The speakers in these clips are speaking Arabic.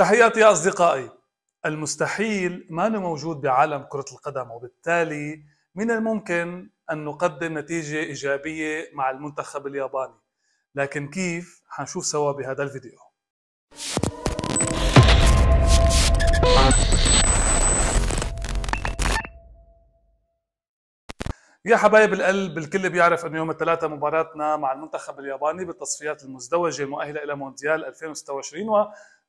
تحياتي يا أصدقائي المستحيل ما موجود بعالم كرة القدم وبالتالي من الممكن أن نقدم نتيجة إيجابية مع المنتخب الياباني لكن كيف حنشوف سوا بهذا الفيديو يا حبايب القلب الكل بيعرف انه يوم الثلاثاء مباراتنا مع المنتخب الياباني بالتصفيات المزدوجه المؤهله الى مونديال 2026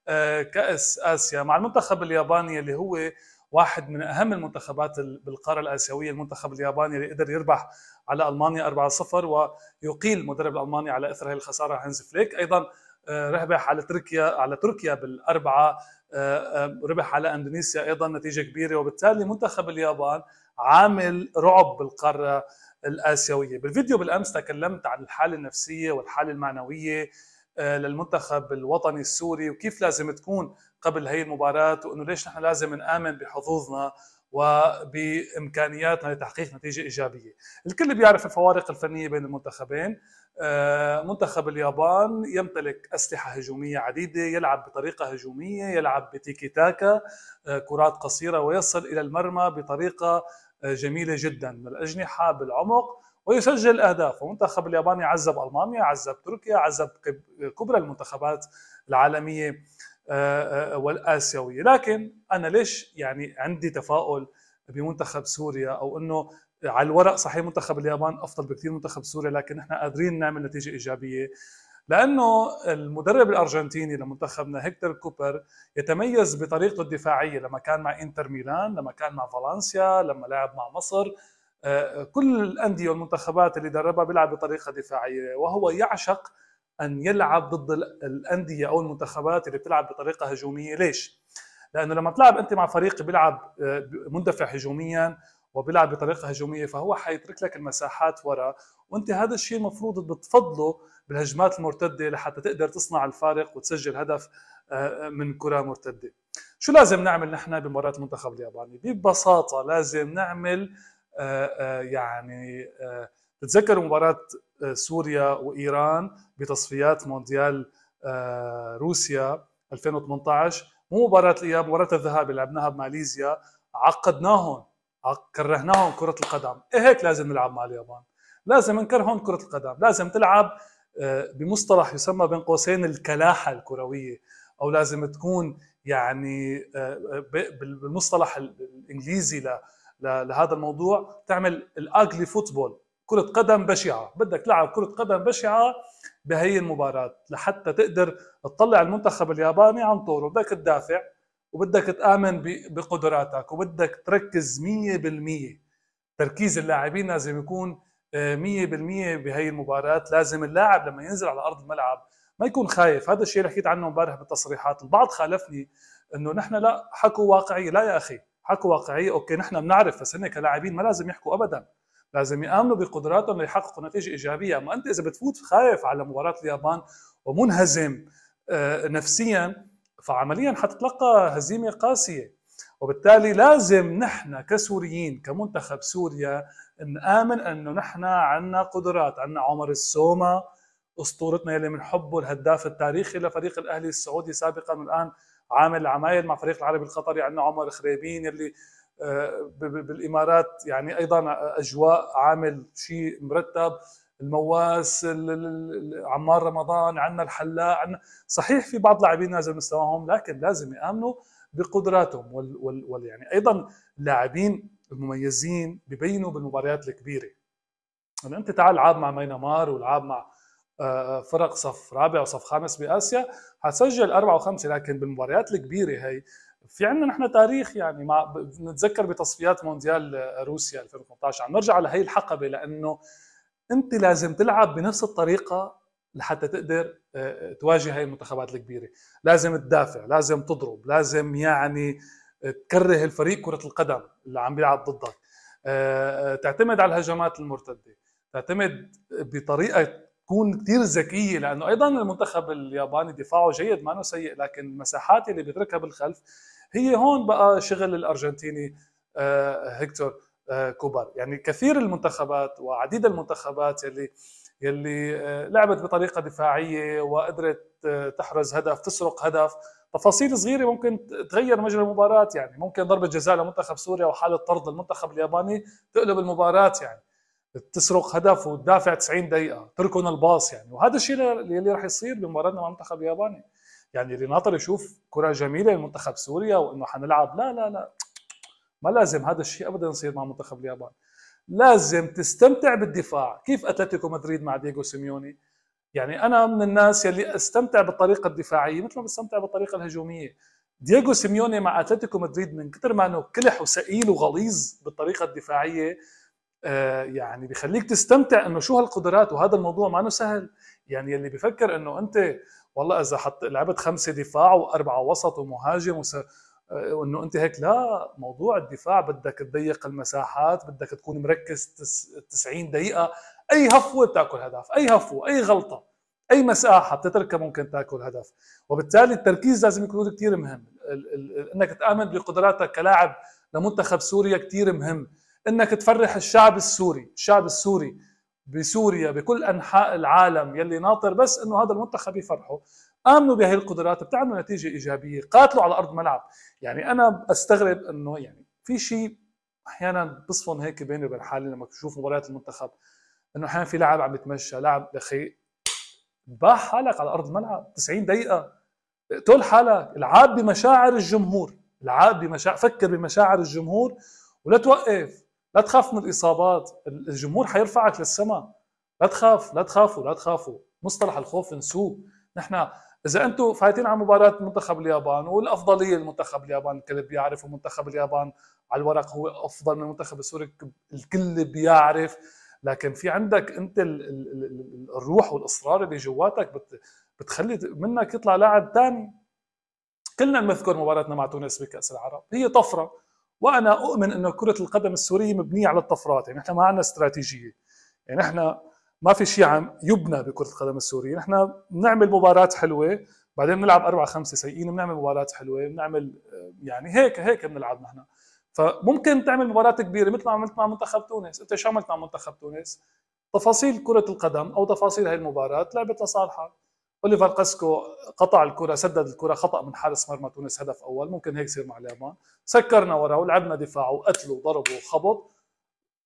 آه، كاس اسيا مع المنتخب الياباني اللي هو واحد من اهم المنتخبات بالقاره الاسيويه المنتخب الياباني اللي قدر يربح على المانيا 4-0 ويقيل المدرب الالماني على اثر هذه الخساره هانز فليك ايضا آه، ربح على تركيا على تركيا بالاربعه آه، ربح على اندونيسيا ايضا نتيجه كبيره وبالتالي منتخب اليابان عامل رعب بالقاره الاسيويه بالفيديو بالامس تكلمت عن الحاله النفسيه والحاله المعنويه آه، للمنتخب الوطني السوري وكيف لازم تكون قبل هي المباراة وأنه ليش نحن لازم نآمن بحظوظنا وبامكانياتنا لتحقيق نتيجه ايجابيه. الكل بيعرف الفوارق الفنيه بين المنتخبين. آه، منتخب اليابان يمتلك اسلحه هجوميه عديده، يلعب بطريقه هجوميه، يلعب بتيكي تاكا، آه، كرات قصيره ويصل الى المرمى بطريقه جميله جدا بالاجنحه بالعمق ويسجل اهداف والمنتخب الياباني عذب المانيا عذب تركيا عذب كبرى المنتخبات العالميه آه، آه، والاسيويه لكن انا ليش يعني عندي تفاؤل بمنتخب سوريا او انه على الورق صحيح منتخب اليابان افضل بكثير منتخب سوريا لكن نحن قادرين نعمل نتيجه ايجابيه لانه المدرب الارجنتيني لمنتخبنا هيكتور كوبر يتميز بطريقته الدفاعيه لما كان مع انتر ميلان لما كان مع فالنسيا لما لعب مع مصر آه، كل الانديه والمنتخبات اللي دربها بيلعب بطريقه دفاعيه وهو يعشق ان يلعب ضد الانديه او المنتخبات اللي بتلعب بطريقه هجوميه ليش؟ لانه لما تلعب انت مع فريق بيلعب آه، مندفع هجوميا وبيلعب بطريقه هجوميه فهو حيترك لك المساحات ورا وانت هذا الشيء المفروض بتفضله بالهجمات المرتده لحتى تقدر تصنع الفارق وتسجل هدف آه، من كره مرتده. شو لازم نعمل نحن بمباراه المنتخب الياباني؟ ببساطه لازم نعمل آه، آه، يعني بتذكر آه، مباراة سوريا وإيران بتصفيات مونديال روسيا 2018 مو مباراة الإياب مباراة الذهاب اللي لعبناها بماليزيا عقدناهم كرهناهم كرة القدم إيه هيك لازم نلعب مع اليابان لازم نكرههم كرة القدم لازم تلعب بمصطلح يسمى بين قوسين الكلاحة الكروية أو لازم تكون يعني بالمصطلح الإنجليزي لهذا الموضوع تعمل الاجلي فوتبول كرة قدم بشعة بدك تلعب كرة قدم بشعة بهي المباراة لحتى تقدر تطلع المنتخب الياباني عن طوره بدك تدافع وبدك تآمن بقدراتك وبدك تركز 100% تركيز اللاعبين لازم يكون 100% آه، بهي المباراة لازم اللاعب لما ينزل على أرض الملعب ما يكون خايف هذا الشيء اللي حكيت عنه امبارح بالتصريحات البعض خالفني انه نحن لا حكوا واقعية لا يا اخي حكوا واقعيه اوكي نحن بنعرف بس هن كلاعبين ما لازم يحكوا ابدا لازم يامنوا بقدراتهم ليحققوا نتيجه ايجابيه اما انت اذا بتفوت خايف على مباراه اليابان ومنهزم آه، نفسيا فعمليا حتتلقى هزيمه قاسيه وبالتالي لازم نحن كسوريين كمنتخب سوريا نآمن انه نحن عندنا قدرات عندنا عمر السومه اسطورتنا يلي بنحبه الهداف التاريخي لفريق الاهلي السعودي سابقا والان عامل عمايل مع فريق العربي القطري عندنا يعني عمر خريبين اللي آه، بالامارات يعني ايضا اجواء عامل شيء مرتب المواس عمار رمضان عندنا الحلاق عنا صحيح في بعض لاعبين نازل مستواهم لكن لازم يامنوا بقدراتهم وال, وال, وال يعني ايضا اللاعبين المميزين ببينوا بالمباريات الكبيره يعني انت تعال العب مع ماينمار والعب مع فرق صف رابع وصف خامس باسيا حتسجل اربعه وخمسه لكن بالمباريات الكبيره هي في عندنا نحن تاريخ يعني مع نتذكر بتصفيات مونديال روسيا 2018 عم نرجع لهي الحقبه لانه انت لازم تلعب بنفس الطريقه لحتى تقدر آه، تواجه هاي المنتخبات الكبيره لازم تدافع لازم تضرب لازم يعني تكره الفريق كره القدم اللي عم بيلعب ضدك آه، آه، تعتمد على الهجمات المرتده تعتمد بطريقه تكون كثير ذكيه لانه ايضا المنتخب الياباني دفاعه جيد ما سيء لكن المساحات اللي بيتركها بالخلف هي هون بقى شغل الارجنتيني آه، هيكتور آه، كوبر يعني كثير المنتخبات وعديد المنتخبات اللي يلي آه، لعبت بطريقه دفاعيه وقدرت تحرز هدف تسرق هدف تفاصيل صغيره ممكن تغير مجرى المباراه يعني ممكن ضربه جزاء لمنتخب سوريا وحاله طرد المنتخب الياباني تقلب المباراه يعني تسرق هدف وتدافع 90 دقيقه تركن الباص يعني وهذا الشيء اللي راح يصير بمباراتنا مع المنتخب الياباني يعني اللي ناطر يشوف كره جميله لمنتخب سوريا وانه حنلعب لا لا لا ما لازم هذا الشيء ابدا يصير مع منتخب اليابان لازم تستمتع بالدفاع كيف اتلتيكو مدريد مع دييغو سيميوني يعني انا من الناس يلي استمتع بالطريقه الدفاعيه مثل ما بستمتع بالطريقه الهجوميه دييغو سيميوني مع اتلتيكو مدريد من كثر ما انه كلح وسئيل وغليظ بالطريقه الدفاعيه آه، يعني بيخليك تستمتع انه شو هالقدرات وهذا الموضوع ما سهل يعني اللي بيفكر انه انت والله اذا حط لعبت خمسه دفاع واربعه وسط ومهاجم وس... آه، وانه انت هيك لا موضوع الدفاع بدك تضيق المساحات بدك تكون مركز 90 دقيقه اي هفوه بتاكل هدف اي هفوه اي غلطه اي مساحه بتتركها ممكن تاكل هدف وبالتالي التركيز لازم يكون كثير مهم ال... ال... انك تامن بقدراتك كلاعب لمنتخب سوريا كثير مهم انك تفرح الشعب السوري الشعب السوري بسوريا بكل انحاء العالم يلي ناطر بس انه هذا المنتخب يفرحه امنوا بهي القدرات بتعملوا نتيجه ايجابيه قاتلوا على ارض ملعب يعني انا استغرب انه يعني في شيء احيانا بصفن هيك بيني وبين حالي لما بشوف مباريات المنتخب انه احيانا في لاعب عم يتمشى لاعب يا اخي باح حالك على ارض الملعب 90 دقيقه اقتل حالك العاب بمشاعر الجمهور العاب بمشاعر فكر بمشاعر الجمهور ولا توقف لا تخاف من الاصابات الجمهور حيرفعك للسماء لا تخاف لا تخافوا لا تخافوا مصطلح الخوف انسوه نحن اذا انتم فايتين على مباراه منتخب اليابان والافضليه لمنتخب اليابان الكل بيعرف ومنتخب اليابان على الورق هو افضل من المنتخب السوري الكل بيعرف لكن في عندك انت الـ الـ الـ الروح والاصرار اللي جواتك بت بتخلي منك يطلع لاعب ثاني كلنا بنذكر مباراتنا مع تونس بكاس العرب هي طفره وانا اؤمن انه كره القدم السوريه مبنيه على الطفرات يعني نحن ما عندنا استراتيجيه يعني نحن ما في شيء عم يبنى بكره القدم السوريه نحن بنعمل مباراه حلوه بعدين بنلعب أربعة خمسة سيئين بنعمل مباراه حلوة بنعمل يعني هيك هيك بنلعب نحن فممكن تعمل مباراه كبيرة مثل ما عملت مع منتخب تونس أنت شو عملت مع منتخب تونس تفاصيل كرة القدم أو تفاصيل هاي المباراة لعبت لصالحك اوليفر قسكو قطع الكره سدد الكره خطا من حارس مرمى تونس هدف اول ممكن هيك يصير مع اليابان سكرنا وراه ولعبنا دفاع وقتله وضربه وخبط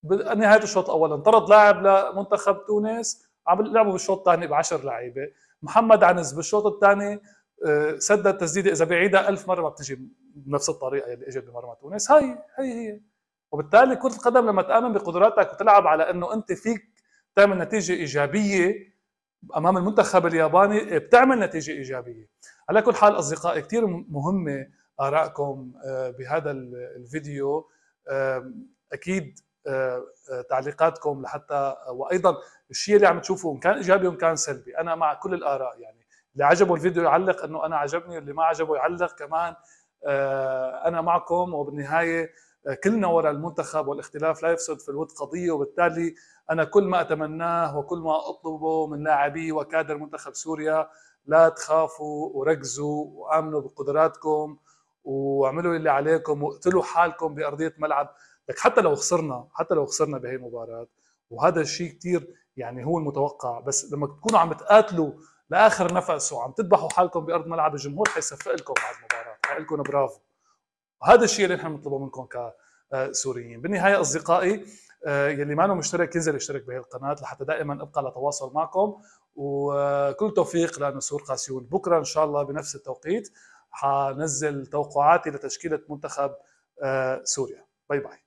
بنهايه الشوط الاول انطرد لاعب لمنتخب تونس عم لعبوا بالشوط الثاني ب 10 لعيبه محمد عنز بالشوط الثاني آه، سدد تسديده اذا بعيدها ألف مره ما بتجي بنفس الطريقه اللي اجت بمرمى تونس هاي هي هي وبالتالي كره القدم لما تامن بقدراتك وتلعب على انه انت فيك تعمل نتيجه ايجابيه امام المنتخب الياباني بتعمل نتيجه ايجابيه على كل حال اصدقائي كثير مهمه ارائكم آه، بهذا الفيديو اكيد آه، تعليقاتكم لحتى آه، وايضا الشيء اللي عم تشوفوه ان كان ايجابي وان كان سلبي انا مع كل الاراء يعني اللي عجبه الفيديو يعلق انه انا عجبني واللي ما عجبه يعلق كمان انا معكم وبالنهايه كلنا وراء المنتخب والاختلاف لا يفسد في الود قضيه وبالتالي انا كل ما اتمناه وكل ما اطلبه من لاعبي وكادر منتخب سوريا لا تخافوا وركزوا وامنوا بقدراتكم واعملوا اللي عليكم واقتلوا حالكم بارضيه ملعب لك حتى لو خسرنا حتى لو خسرنا بهي المباراه وهذا الشيء كثير يعني هو المتوقع بس لما تكونوا عم تقاتلوا لاخر نفس وعم تذبحوا حالكم بارض ملعب الجمهور حيصفق لكم بعد المباراه حيقول لكم برافو هذا الشيء اللي نحن بنطلبه منكم كسوريين بالنهايه اصدقائي آه، يلي ما مشترك ينزل يشترك بهي القناه لحتى دائما ابقى على تواصل معكم وكل توفيق لنسور قاسيون بكره ان شاء الله بنفس التوقيت حنزل توقعاتي لتشكيله منتخب آه، سوريا باي باي